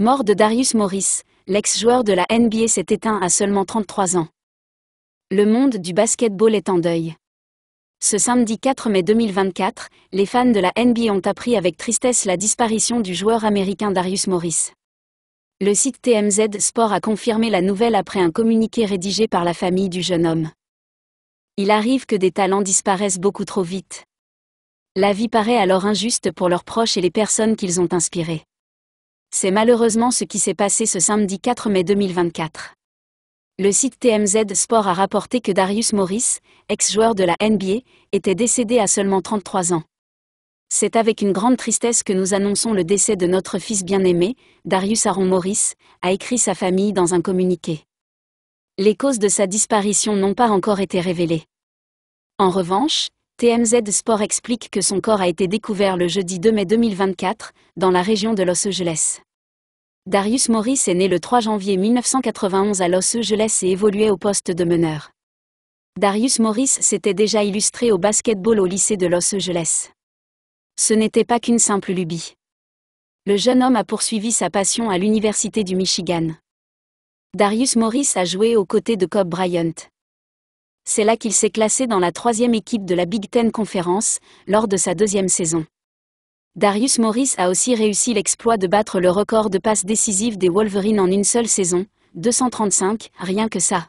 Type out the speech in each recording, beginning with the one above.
Mort de Darius Morris, l'ex-joueur de la NBA s'est éteint à seulement 33 ans. Le monde du basketball est en deuil. Ce samedi 4 mai 2024, les fans de la NBA ont appris avec tristesse la disparition du joueur américain Darius Morris. Le site TMZ Sport a confirmé la nouvelle après un communiqué rédigé par la famille du jeune homme. Il arrive que des talents disparaissent beaucoup trop vite. La vie paraît alors injuste pour leurs proches et les personnes qu'ils ont inspirées. C'est malheureusement ce qui s'est passé ce samedi 4 mai 2024. Le site TMZ Sport a rapporté que Darius Morris, ex-joueur de la NBA, était décédé à seulement 33 ans. C'est avec une grande tristesse que nous annonçons le décès de notre fils bien-aimé, Darius Aaron Morris, a écrit sa famille dans un communiqué. Les causes de sa disparition n'ont pas encore été révélées. En revanche, TMZ Sport explique que son corps a été découvert le jeudi 2 mai 2024, dans la région de Los Angeles. Darius Morris est né le 3 janvier 1991 à Los Angeles et évoluait au poste de meneur. Darius Morris s'était déjà illustré au basketball au lycée de Los Angeles. Ce n'était pas qu'une simple lubie. Le jeune homme a poursuivi sa passion à l'Université du Michigan. Darius Morris a joué aux côtés de Cobb Bryant. C'est là qu'il s'est classé dans la troisième équipe de la Big Ten Conference, lors de sa deuxième saison. Darius Morris a aussi réussi l'exploit de battre le record de passes décisives des Wolverines en une seule saison, 235, rien que ça.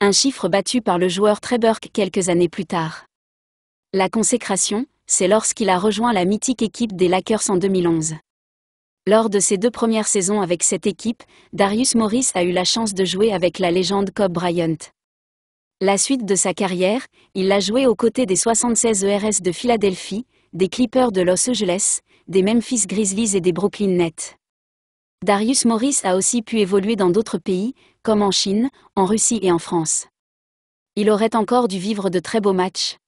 Un chiffre battu par le joueur Treburke quelques années plus tard. La consécration, c'est lorsqu'il a rejoint la mythique équipe des Lakers en 2011. Lors de ses deux premières saisons avec cette équipe, Darius Morris a eu la chance de jouer avec la légende Cobb Bryant. La suite de sa carrière, il l'a joué aux côtés des 76 ERS de Philadelphie, des Clippers de Los Angeles, des Memphis Grizzlies et des Brooklyn Nets. Darius Morris a aussi pu évoluer dans d'autres pays, comme en Chine, en Russie et en France. Il aurait encore dû vivre de très beaux matchs.